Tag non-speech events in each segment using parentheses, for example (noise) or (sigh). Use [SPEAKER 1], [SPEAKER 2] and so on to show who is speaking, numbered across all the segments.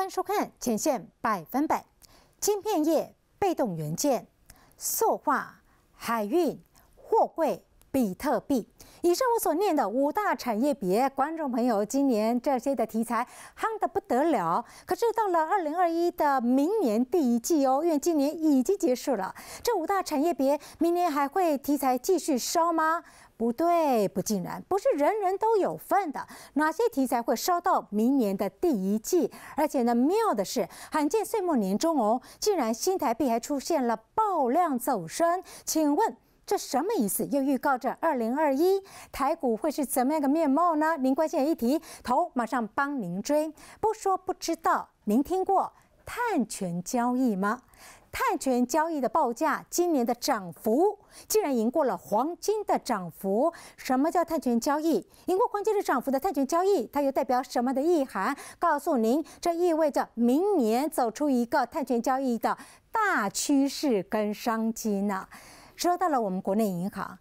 [SPEAKER 1] 欢迎收看《前线百分百》，晶片业、被动元件、塑化、海运、货柜、比特币。以上我所念的五大产业别，观众朋友，今年这些的题材夯得不得了。可是到了二零二一的明年第一季哦，因为今年已经结束了，这五大产业别明年还会题材继续烧吗？不对，不尽然，不是人人都有份的。哪些题材会烧到明年的第一季？而且呢，妙的是，罕见岁末年终哦，竟然新台币还出现了爆量走升。请问？这什么意思？又预告着二零二一台股会是怎么样个面貌呢？您关心的一提，头马上帮您追。不说不知道，您听过碳权交易吗？碳权交易的报价今年的涨幅竟然赢过了黄金的涨幅。什么叫碳权交易？赢过黄金的涨幅的碳权交易，它又代表什么的意涵？告诉您，这意味着明年走出一个碳权交易的大趋势跟商机呢。说到了我们国内银行，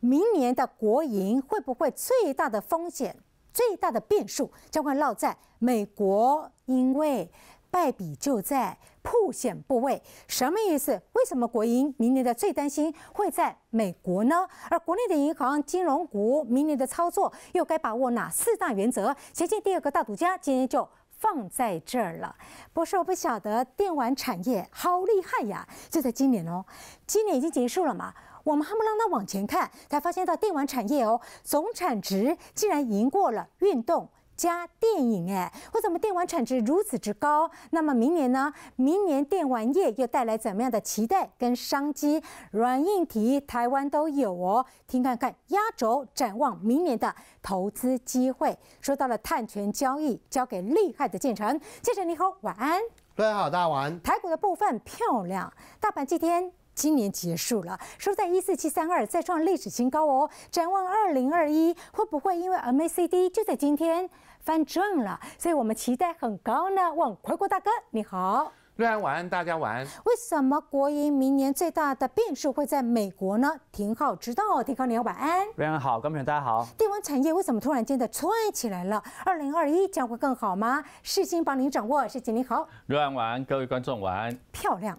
[SPEAKER 1] 明年的国营会不会最大的风险、最大的变数，将会落在美国？因为败笔就在破险部位。什么意思？为什么国营明年的最担心会在美国呢？而国内的银行金融股明年的操作又该把握哪四大原则？前接第二个大赌家，今天就。放在这儿了，不是，我不晓得，电玩产业好厉害呀！就在今年哦，今年已经结束了嘛，我们还不让它往前看，才发现到电玩产业哦，总产值竟然赢过了运动。加电影哎，为什么电玩产值如此之高？那么明年呢？明年电玩业又带来怎么样的期待跟商机？软硬体台湾都有哦，听看看压轴展望明年的投资机会。说到了碳权交易，交给厉害的建成。建成你好，晚安。
[SPEAKER 2] 大家好，大安。
[SPEAKER 1] 台股的部分漂亮，大盘今天今年结束了，收在一四七三二，再创历史新高哦。展望二零二一，会不会因为 MACD 就在今天？翻正了，所以我们期待很高呢。问回国大哥你好，瑞安
[SPEAKER 2] 晚安大家晚安。
[SPEAKER 1] 为什么国营明年最大的变数会在美国呢？廷浩知道，廷浩你好晚安。
[SPEAKER 2] 瑞安好，观众大家好。
[SPEAKER 1] 电网产业为什么突然间的窜起来了？二零二一将会更好吗？世新帮您掌握，世新你好。
[SPEAKER 2] 瑞安晚安，各位观众晚安。
[SPEAKER 1] 漂亮。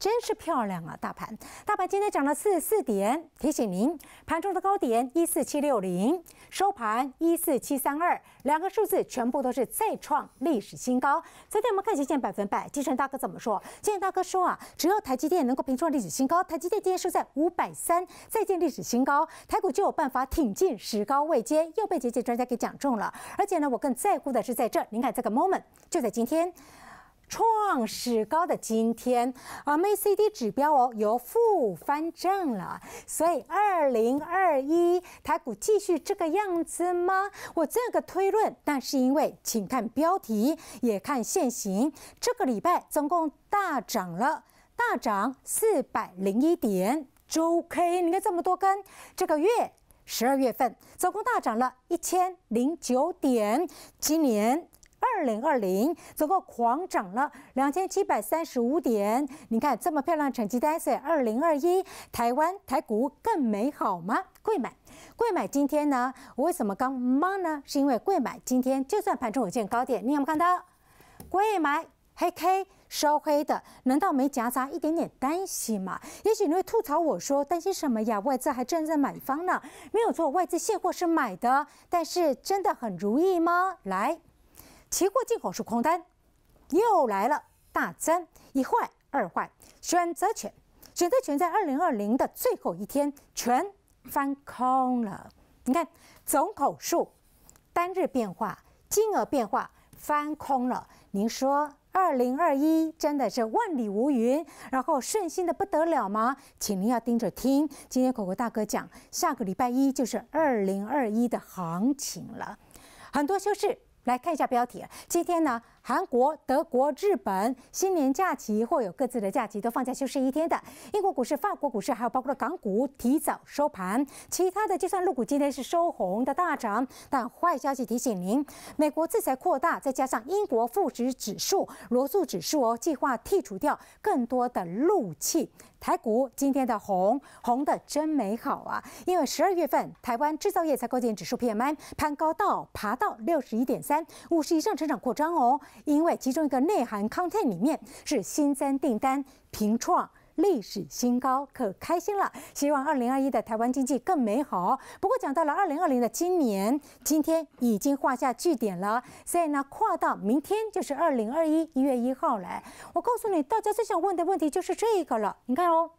[SPEAKER 1] 真是漂亮啊！大盘，大盘今天涨了四十四点。提醒您，盘中的高点一四七六零，收盘一四七三二，两个数字全部都是再创历史新高。昨天我们看极限百分百，基成大哥怎么说？基诚大哥说啊，只要台积电能够平创历史新高，台积电今天收在五百三，再见历史新高，台股就有办法挺进十高位阶，又被节俭专家给讲中了。而且呢，我更在乎的是在这儿，您看这个 moment 就在今天。创史高的今天，MACD 指标哦由负翻正了，所以二零二一台股继续这个样子吗？我这个推论，那是因为请看标题，也看现行，这个礼拜总共大涨了，大涨四百零一点周 K，你看这么多根。这个月十二月份总共大涨了一千零九点，今年。二零二零总共狂涨了两千七百三十五点。你看这么漂亮的成绩单，写二零二一台湾台股更美好吗？贵买贵买今天呢？我为什么刚骂呢？是因为贵买今天就算盘中有见高点，你有没有看到贵买黑 K 收黑的？难道没夹杂一点点担心吗？也许你会吐槽我说担心什么呀？外资还正在买方呢。没有错，外资现货是买的，但是真的很如意吗？来。期货进口是空单又来了，大增，一坏二坏，选择权，选择权在二零二零的最后一天全翻空了。你看总口数单日变化金额变化翻空了。您说二零二一真的是万里无云，然后顺心的不得了吗？请您要盯着听，今天果果大哥讲，下个礼拜一就是二零二一的行情了，很多修饰。来看一下标题，今天呢？韩国、德国、日本新年假期或有各自的假期，都放假休息一天的。英国股市、法国股市还有包括港股提早收盘，其他的就算陆股今天是收红的大涨。但坏消息提醒您，美国制裁扩大，再加上英国富时指数、罗素指数哦，计划剔除掉更多的陆企。台股今天的红红的真美好啊！因为十二月份台湾制造业采购指数 PMI 攀高到爬到六十一点三，五十以上成长扩张哦。因为其中一个内涵 content 里面是新增订单平创历史新高，可开心了。希望二零二一的台湾经济更美好。不过讲到了二零二零的今年，今天已经画下句点了，所以呢，跨到明天就是二零二一一月一号来。我告诉你，大家最想问的问题就是这个了。你看哦，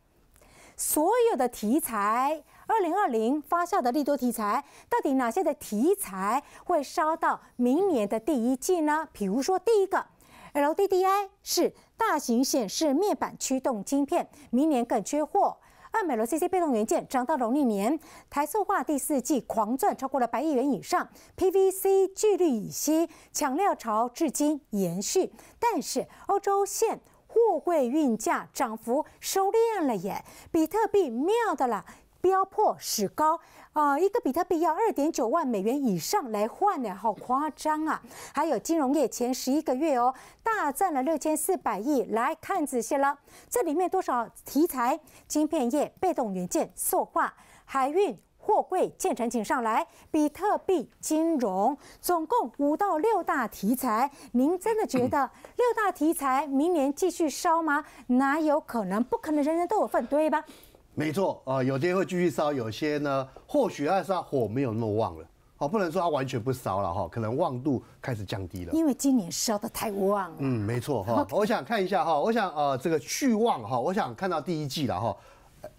[SPEAKER 1] 所有的题材。二零二零发酵的利多题材，到底哪些的题材会烧到明年的第一季呢？比如说，第一个，LDDI 是大型显示面板驱动晶片，明年更缺货。二美罗 CC 被动元件涨到农历年，台塑化第四季狂赚超过了百亿元以上。PVC 聚氯乙烯抢料潮至今延续，但是欧洲线货柜运价涨幅收敛了耶。比特币妙的了。飙破史高啊！一个比特币要二点九万美元以上来换呢，好夸张啊！还有金融业前十一个月哦，大赚了六千四百亿。来看仔细了，这里面多少题材？晶片业、被动元件、塑化、海运、货柜、建材，请上来。比特币、金融，总共五到六大题材。您真的觉得 (clears throat) 六大题材明年继续烧吗？哪有可能？不可能，人人都有份，对吧？
[SPEAKER 2] 没错，呃，有些会继续烧，有些呢，或许还是火没有那么旺了，哦，不能说它完全不烧了哈，可能旺度开始降低了。
[SPEAKER 1] 因为今年烧的太旺了。
[SPEAKER 2] 嗯，没错哈，
[SPEAKER 1] 我想看一下哈，我
[SPEAKER 2] 想呃这个续旺哈，我想看到第一季了哈，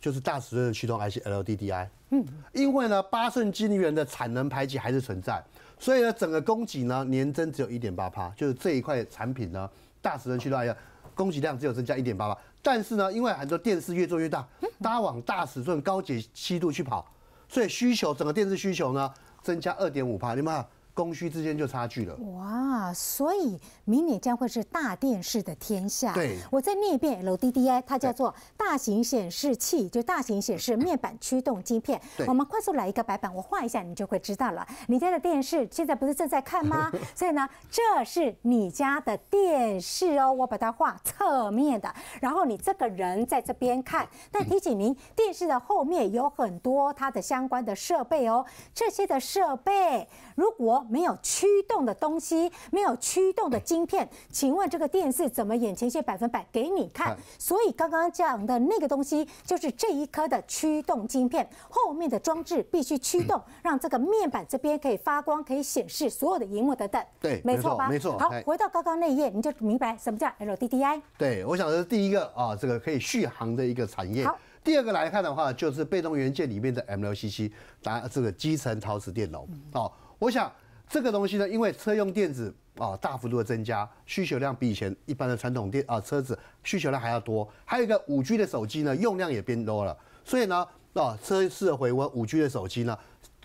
[SPEAKER 2] 就是大尺寸驱动还是 LDDI，嗯，因为呢八寸金元的产能排挤还是存在，所以呢整个供给呢年增只有一点八帕，就是这一块产品呢大尺寸驱动一要供给量只有增加一点八帕。但是呢，因为很多电视越做越大，大家往大尺寸、高解析度去跑，所以需求整个电视需求呢增加二点五帕，你们看供需之间就差距了。
[SPEAKER 1] 哇，所以。明年将会是大电视的天下。对，我再念一遍 LDDI，它叫做大型显示器，就大型显示 (laughs) 面板驱动晶片。我们快速来一个白板，我画一下，你就会知道了。你家的电视现在不是正在看吗？(laughs) 所以呢，这是你家的电视哦，我把它画侧面的，然后你这个人在这边看。但提醒您，电视的后面有很多它的相关的设备哦，这些的设备如果没有驱动的东西，没有驱动的。芯片，请问这个电视怎么眼前线百分百给你看？所以刚刚讲的那个东西，就是这一颗的驱动晶片，后面的装置必须驱动，让这个面板这边可以发光，可以显示所有的荧幕等等。对，没错吧？没错。好，回到刚刚那一页，你就明白什么叫 LDDI。
[SPEAKER 2] 对，我想是第一个啊，这个可以续航的一个产业。好，第二个来看的话，就是被动元件里面的 MLCC，拿这个基层陶瓷电容。好，我想。这个东西呢，因为车用电子啊大幅度的增加，需求量比以前一般的传统电啊车子需求量还要多。还有一个五 G 的手机呢，用量也变多了，所以呢啊车市的回温，五 G 的手机呢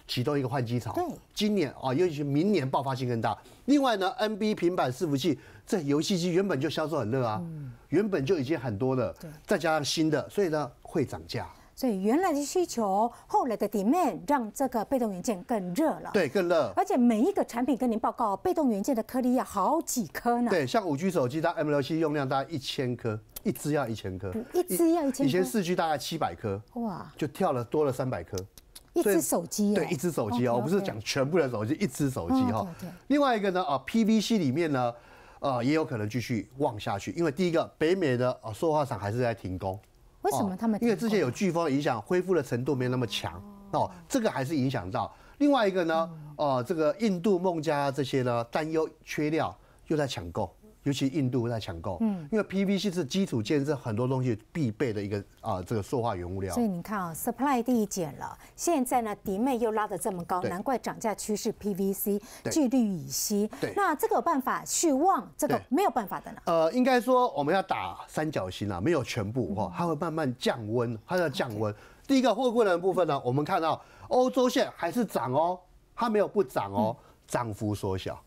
[SPEAKER 2] 启动一个换机潮。今年啊，尤其是明年爆发性更大。另外呢，NB 平板伺服器这游戏机原本就销售很热啊，原本就已经很多了，再加上新的，所以呢会涨价。
[SPEAKER 1] 所以原来的需求，后来的 demand 让这个被动元件更热了。对，更热。而且每一个产品跟您报告，被动元件的颗粒要好几颗呢。对，
[SPEAKER 2] 像五 G 手机，它 M L C 用量大概一千颗，一支要一千颗。一支
[SPEAKER 1] 要一千。以前四
[SPEAKER 2] G 大概七百颗。哇。就跳了多了三百颗。一只手机。对，一只手机哦，我不是讲全部的手机，一只手机哈。对。另外一个呢啊，P V C 里面呢，啊，也有可能继续望下去，因为第一个北美的啊，塑化厂还是在停工。为什么他们？因为之前有飓风影响，恢复的程度没有那么强，哦，这个还是影响到。另外一个呢，哦，这个印度孟加这些呢，担忧缺料，又在抢购。尤其印度在抢购，嗯，因为 PVC 是基础建设很多东西必备的一个啊，这个塑化原物料。所以你
[SPEAKER 1] 看啊，supply 第减了，现在呢，demand 又拉得这么高，难怪涨价趋势 PVC，聚率乙烯。对。那这个有办法去旺？这个没有办法的呢。
[SPEAKER 2] 呃，应该说我们要打三角形啊，没有全部哈，它会慢慢降温，它要降温。第一个货柜的部分呢，我们看到欧洲线还是涨哦，它没有不涨哦，涨幅缩小。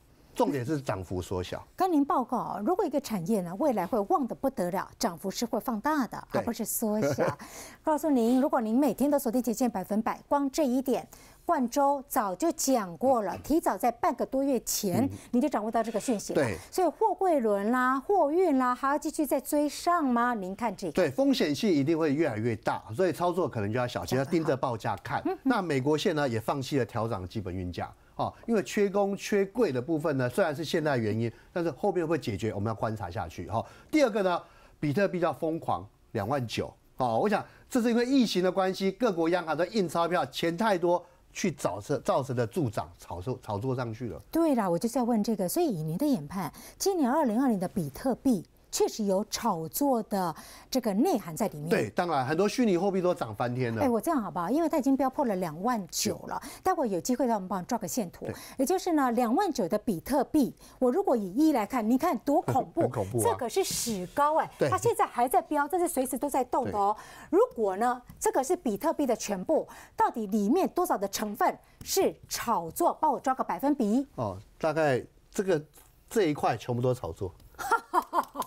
[SPEAKER 2] 重点是涨幅缩小。
[SPEAKER 1] 跟您报告啊，如果一个产业呢未来会旺得不得了，涨幅是会放大的，而不是缩小。(laughs) 告诉您，如果您每天都锁定节线百分百，光这一点，冠州早就讲过了，(laughs) 提早在半个多月前，你就掌握到这个讯息。对。所以货柜轮啦、货运啦，还要继续再追上吗？您看这个。
[SPEAKER 2] 对，风险性一定会越来越大，所以操作可能就要小心，要盯着报价看。那美国线呢，也放弃了调涨基本运价。啊，因为缺工缺贵的部分呢，虽然是现在原因，但是后面会解决，我们要观察下去。哈，第二个呢，比特币要疯狂两万九啊，我想这是因为疫情的关系，各国央行的印钞票，钱太多去造成造成的助长炒作炒作上去了。
[SPEAKER 1] 对了，我就是要问这个，所以以您的研判，今年二零二零的比特币。确实有炒作的这个内涵在里面。对，
[SPEAKER 2] 当然很多虚拟货币都涨翻天了。哎，我
[SPEAKER 1] 这样好不好？因为它已经飙破了两万九了。待会有机会，让我们帮你抓个线图。也就是呢，两万九的比特币，我如果以一来看，你看多恐怖！恐怖啊！这可是史高哎。对。它现在还在飙，这是随时都在动的哦。如果呢，这个是比特币的全部，到底里面多少的成分是炒作？帮我抓个百分比。
[SPEAKER 2] 哦，大概这个这一块全部都是炒作。(laughs)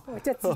[SPEAKER 1] 我就知道，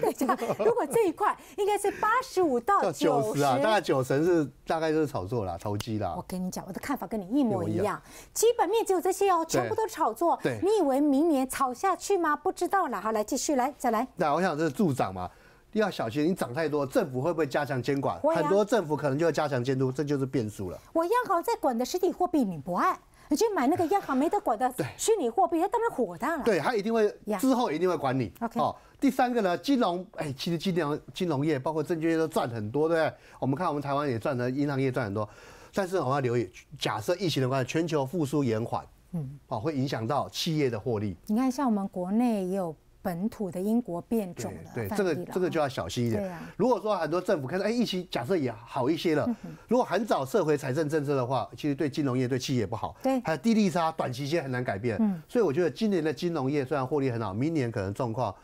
[SPEAKER 1] 等一下，如果这一块应该是八十五到九十啊，大概
[SPEAKER 2] 九成是大概就是炒
[SPEAKER 1] 作啦、投机啦。我跟你讲，我的看法跟你一模一样，基本面只有这些哦，全部都是炒作。对，你以为明年炒下去吗？不知道了哈，来继续来再来。
[SPEAKER 2] 那我想这是助长嘛，要小心，你涨太多，政府会不会加强监管？很多政府可能就要加强监督，这就是变数了。
[SPEAKER 1] 我央行在管的实体货币，你不爱。你去买那个央行没得管的虚拟货币，它当然火大了。对，它一
[SPEAKER 2] 定会之后一定会管你。好，第三个呢，金融，哎，其实金融金融业包括证券业都赚很多，对不对？我们看我们台湾也赚的，银行业赚很多。但是我们要留意，假设疫情的关系，全球复苏延缓，嗯，好，会影响到企业的获利。
[SPEAKER 1] 你看，像我们国内也有。本土的英国变种的，对这个
[SPEAKER 2] 这个就要小心一点。对啊，如果说很多政府看到哎疫情假设也好一些了，如果很早撤回财政政策的话，其实对金融业对企业不好。对，还有低利差，短期间很难改变。嗯，所以我觉得今年的金融业虽然获利很好，明年可能状况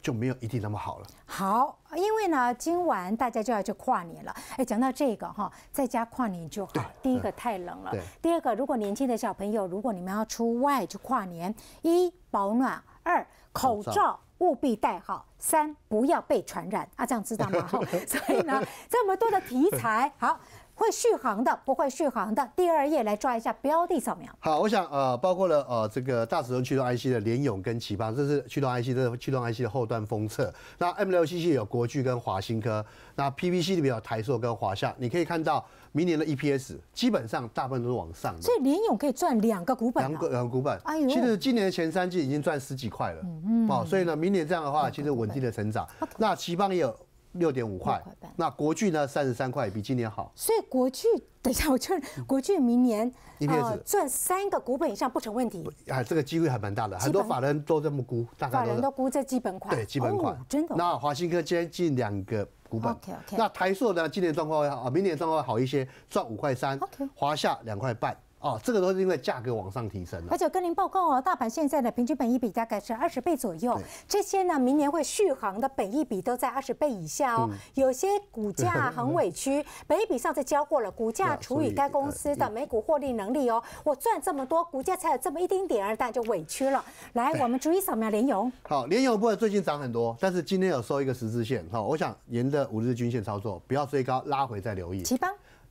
[SPEAKER 2] 就没有一定那么好了。
[SPEAKER 1] 好，因为呢，今晚大家就要去跨年了。哎，讲到这个哈，在家跨年就好。第一个太冷了。第二个如果年轻的小朋友，如果你们要出外去跨年，一保暖，二。口罩务必戴好，三不要被传染啊，这样知道吗？(laughs) 所以呢，这么多的题材，好。会续航的，不会续航的。第二页来抓一下标的扫描。
[SPEAKER 2] 好，我想呃，包括了呃，这个大尺寸驱动 IC 的联勇跟奇邦，这是驱动 IC，这是驱动 IC 的后段封测。那 m 六七七有国巨跟华新科，那 PVC 里面有台硕跟华夏，你可以看到明年的 EPS 基本上大部分都是往上的，所
[SPEAKER 1] 以联勇可以赚两个股本，两
[SPEAKER 2] 个两个股本。哎呦，其实今年的前三季已经赚十几块了，嗯，好，所以呢，明年这样的话其实稳定的成长。那奇邦也有。六点五块，那国巨呢？三十三块，比今年好。所
[SPEAKER 1] 以国巨，等一下我确认，国巨明年啊赚三个股本以上不成问题。
[SPEAKER 2] 啊，这个机会还蛮大的，很多法人都这么估，大概都
[SPEAKER 1] 估这基本款。对，基本款
[SPEAKER 2] 真的。那华新科今天进两个股本。OK，OK。那台硕呢？今年状况会好，明年状况好一些，赚五块三。华夏两块半。哦，这个都是因为价格往上提升了，而
[SPEAKER 1] 且跟您报告哦，大盘现在的平均本益比大概是二十倍左右，这些呢明年会续航的本益比都在二十倍以下哦，有些股价很委屈，(laughs) 本益比上次交过了，股价除以该公司的每股获利能力哦，我赚这么多，股价才有这么一丁点，但就委屈了。来，我们逐一扫描联油。
[SPEAKER 2] 好，联油不会最近涨很多，但是今天有收一个十字线哈，我想沿着五日均线操作，不要追高，拉回再留意。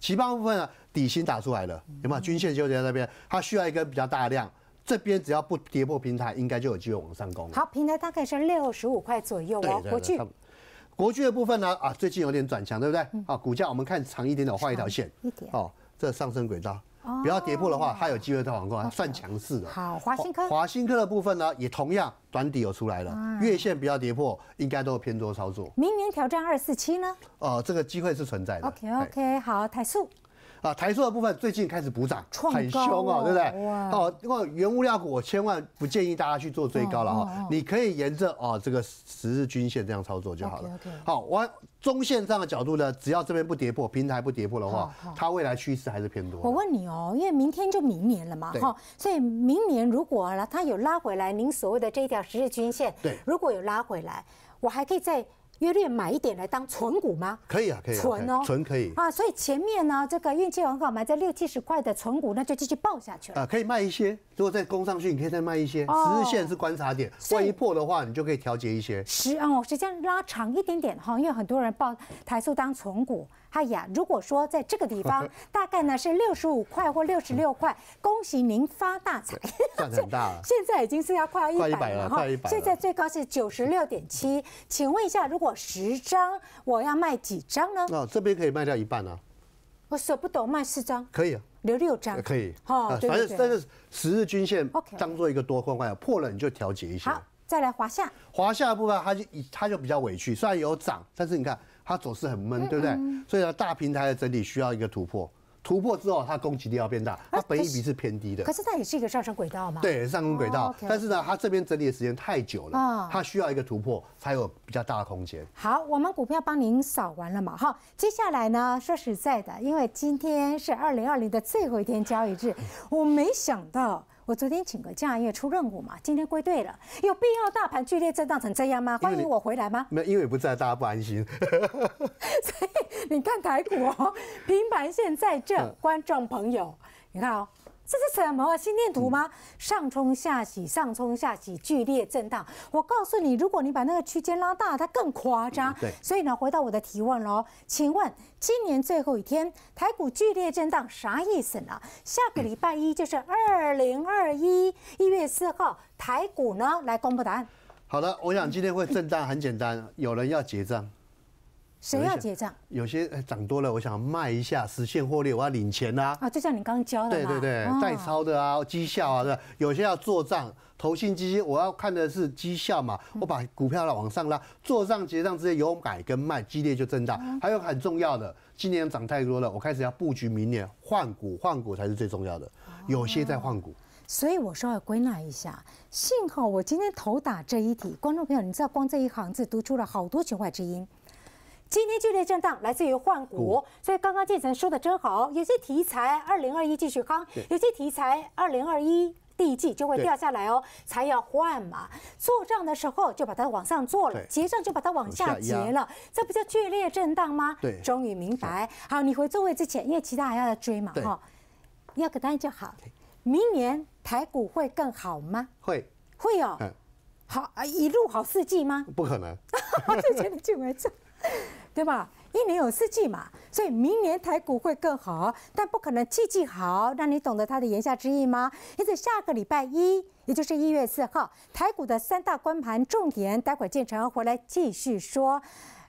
[SPEAKER 2] 其他部分呢？底薪打出来了，有没有均线纠结在那边？它需要一个比较大量这边只要不跌破平台，应该就有机会往上攻。好，
[SPEAKER 1] 平台大概是六十五块左右哦。国巨，
[SPEAKER 2] 国巨的部分呢？啊，最近有点转强，对不对？啊，股价我们看长一点的，我画一条线，一点哦，这上升轨道。不要跌破的话，它有机会再反它算强势的。好，华新科，华新科的部分呢，也同样短底有出来了，月线不要跌破，应该都有偏多操作。
[SPEAKER 1] 明年挑战二四七呢？
[SPEAKER 2] 呃，这个机会是存在的。OK
[SPEAKER 1] OK，好，台塑。
[SPEAKER 2] 啊，台塑的部分最近开始补涨，很凶哦，对不对？哦，因为原物料股，我千万不建议大家去做追高了哈，你可以沿着哦这个十日均线这样操作就好了。好，我。中线上的角度呢，只要这边不跌破平台不跌破的话，它未来趋势还是偏多。我
[SPEAKER 1] 问你哦，因为明天就明年了嘛，哈，所以明年如果呢它有拉回来，您所谓的这一条十日均线，对，如果有拉回来，我还可以再。约略买一点来当存股吗？可
[SPEAKER 2] 以啊，可以存哦，存可以
[SPEAKER 1] 啊。所以前面呢，这个运气很好，买在六七十块的存股，那就继续报下去了。
[SPEAKER 2] 啊，可以卖一些，如果再攻上去，你可以再卖一些。十日线是观察点，万一破的话，你就可以调节一些。十
[SPEAKER 1] 哦，时间拉长一点点哈，因为很多人报台塑当存股。哎呀，如果说在这个地方，(laughs) 大概呢是六十五块或六十六块，恭喜您发大财。(laughs) 赚大。(laughs) 现在已经是要快一百了哈，现在最高是九十六点七。请问一下，如果十张，我要卖几张呢？
[SPEAKER 2] 哦，这边可以卖掉一半啊。
[SPEAKER 1] 我舍不得卖四张，可以啊，留六张。可
[SPEAKER 2] 以，哈，反正但是十日均线当做一个多空关，破了你就调节一下。好，
[SPEAKER 1] 再来华夏。
[SPEAKER 2] 华夏部分，它就它就比较委屈，虽然有涨，但是你看它走势很闷，对不对？所以呢，大平台的整体需要一个突破。突破之后，它攻击力要变大，它本益比是偏低的。可是
[SPEAKER 1] 它也是一个上升轨道嘛？对，
[SPEAKER 2] 上升轨道。但是呢，它这边整理的时间太久了，它需要一个突破才有比较大的空间。
[SPEAKER 1] 好，我们股票帮您扫完了嘛？好，接下来呢，说实在的，因为今天是二零二零的最后一天交易日，我没想到。我昨天请个假，因为出任务嘛，今天归队了，有必要大盘剧烈震荡成这样吗？欢迎我回来吗？
[SPEAKER 2] 没，因为不在，大家不安心。(laughs) 所
[SPEAKER 1] 以你看台股哦，平盘线在这，观众朋友，你看哦。这是什么心电图吗？上冲下洗，上冲下洗，剧烈震荡。我告诉你，如果你把那个区间拉大，它更夸张。对，所以呢，回到我的提问喽，请问今年最后一天台股剧烈震荡啥意思呢？下个礼拜一就是二零二一一月四号，台股呢来公布答案。
[SPEAKER 2] 好的，我想今天会震荡，很简单，有人要结账。
[SPEAKER 1] 谁要结账？
[SPEAKER 2] 有些涨多了，我想卖一下实现获利，我要领钱呐。
[SPEAKER 1] 啊，就像你刚刚教的对对对，代
[SPEAKER 2] 抄的啊，绩效啊，对。有些要做账，投信基金我要看的是绩效嘛，我把股票拉往上拉，做账结账之间有买跟卖，激烈就增大。还有很重要的，今年涨太多了，我开始要布局明年换股，换股才是最重要的。有些在换股。
[SPEAKER 1] 所以我稍微归纳一下，幸好我今天头打这一题，观众朋友，你知道光这一行字读出了好多弦外之音。今天剧烈震荡来自于换股，所以刚刚建成说的真好，有些题材二零二一继续夯，有些题材二零二一第一季就会掉下来哦，才要换嘛。做账的时候就把它往上做了，结账就把它往下结了，这不叫剧烈震荡吗？对，终于明白。好，你回座位之前，因为其他还要追嘛，哈，要个答案就好。明年台股会更好吗？会，会哦。好，一路好四季吗？不可能，之前你就没错。对吧？一年有四季嘛，所以明年台股会更好，但不可能季季好。那你懂得它的言下之意吗？因此，下个礼拜一，也就是一月四号，台股的三大关盘重点，待会儿建成回来继续说。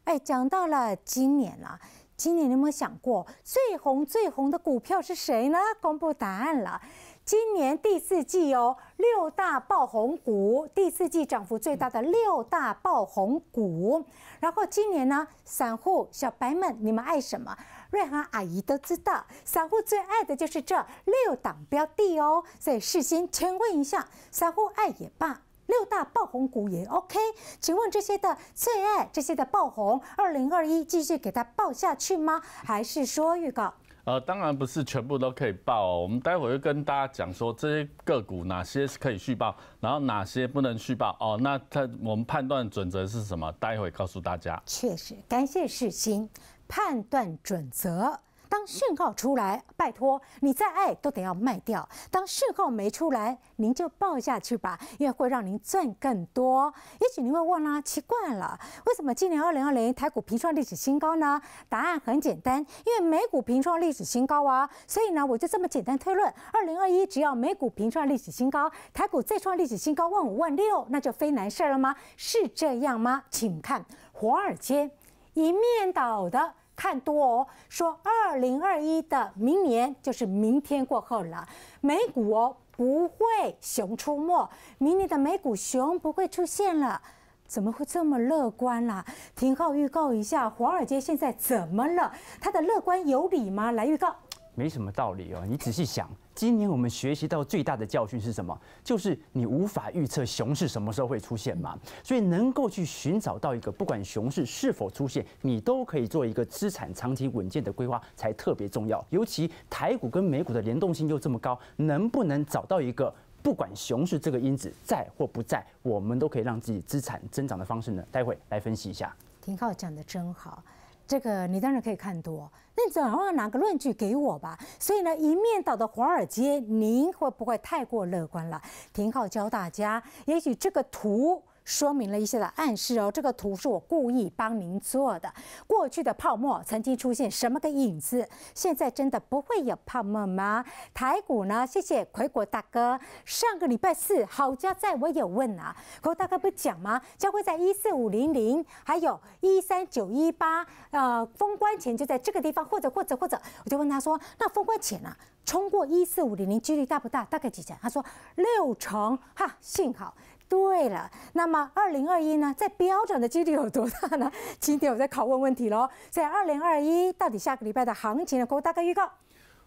[SPEAKER 1] 哎，讲到了今年了，今年你有没有想过最红最红的股票是谁呢？公布答案了。今年第四季哦，六大爆红股，第四季涨幅最大的六大爆红股。然后今年呢，散户小白们，你们爱什么？瑞涵阿姨都知道，散户最爱的就是这六档标的哦。所以事先先问一下，散户爱也罢，六大爆红股也 OK。请问这些的最爱，这些的爆红，二零二一继续给它爆下去吗？还是说预告？
[SPEAKER 2] 呃，当然不是全部都可以报，我们待会就跟大家讲说这些个股哪些是可以续报，然后哪些不能续报哦。那它我们判断准则是什么？待会告诉大家。
[SPEAKER 1] 确实，感谢世新，判断准则。当讯号出来，拜托你再爱都得要卖掉。当讯号没出来，您就抱下去吧，因为会让您赚更多。也许您会问啊，奇怪了，为什么今年二零二零台股平创历史新高呢？答案很简单，因为美股平创历史新高啊，所以呢我就这么简单推论，二零二一只要美股平创历史新高，台股再创历史新高，万五万六，那就非难事了吗？是这样吗？请看华尔街一面倒的。看多哦，说二零二一的明年就是明天过后了，美股不会熊出没，明年的美股熊不会出现了，怎么会这么乐观啦？廷浩预告一下，华尔街现在怎么了？他的乐观有理吗？来预告。
[SPEAKER 2] 没什么道理哦，你仔细想，今年我们学习到最大的教训是什么？就是你无法预测熊市什么时候会出现嘛。所以能够去寻找到一个不管熊市是否出现，你都可以做一个资产长期稳健的规划，才特别重要。尤其台股跟美股的联动性又这么高，能不能找到一个不管熊市这个因子在或不在，我们都可以让自己资产增长的方式呢？待会来分析一下。
[SPEAKER 1] 廷浩讲的真好。这个你当然可以看多，那你总要拿个论据给我吧。所以呢，一面倒的华尔街，您会不会太过乐观了？廷浩教大家，也许这个图。说明了一些的暗示哦，这个图是我故意帮您做的。过去的泡沫曾经出现什么个影子，现在真的不会有泡沫吗？台股呢？谢谢魁国大哥。上个礼拜四好家在，我也问了，魁大哥不讲吗？将会在一四五零零，还有一三九一八，呃，封关前就在这个地方，或者或者或者，我就问他说，那封关前呢，冲过一四五零零几率大不大？大概几成？他说六成哈，幸好。对了，那么二零二一呢？在标准的几率有多大呢？今 (laughs) 天我在拷问问题喽。在二零二一，到底下个礼拜的行情呢？给我大概预告。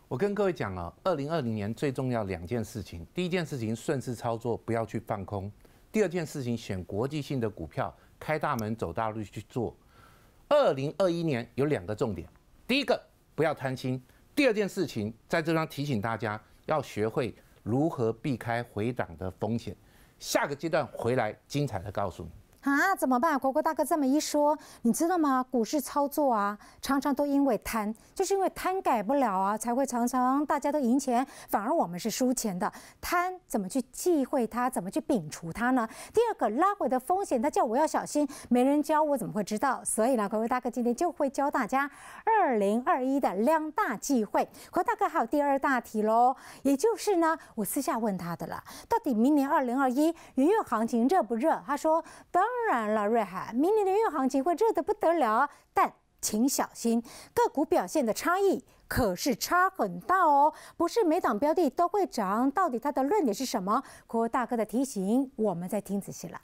[SPEAKER 2] 我跟各位讲啊，二零二零年最重要两件事情：第一件事情顺势操作，不要去放空；第二件事情选国际性的股票，开大门走大路去做。二零二一年有两个重点：第一个不要贪心；第二件事情，在这张提醒大家，要学会如何避开回档的风险。下个阶段回来，精彩的告诉你。
[SPEAKER 1] 啊，怎么办？国国大哥这么一说，你知道吗？股市操作啊，常常都因为贪，就是因为贪改不了啊，才会常常大家都赢钱，反而我们是输钱的。贪怎么去忌讳它？怎么去摒除它呢？第二个拉回的风险，他叫我要小心，没人教我怎么会知道？所以呢，国国大哥今天就会教大家二零二一的两大忌讳。国大哥还有第二大题喽，也就是呢，我私下问他的了，到底明年二零二一元月行情热不热？他说当然了，瑞海，明年的月行情会热得不得了，但请小心，个股表现的差异可是差很大哦，不是每档标的都会涨，到底它的论点是什么？郭大哥的提醒，我们再听仔细了。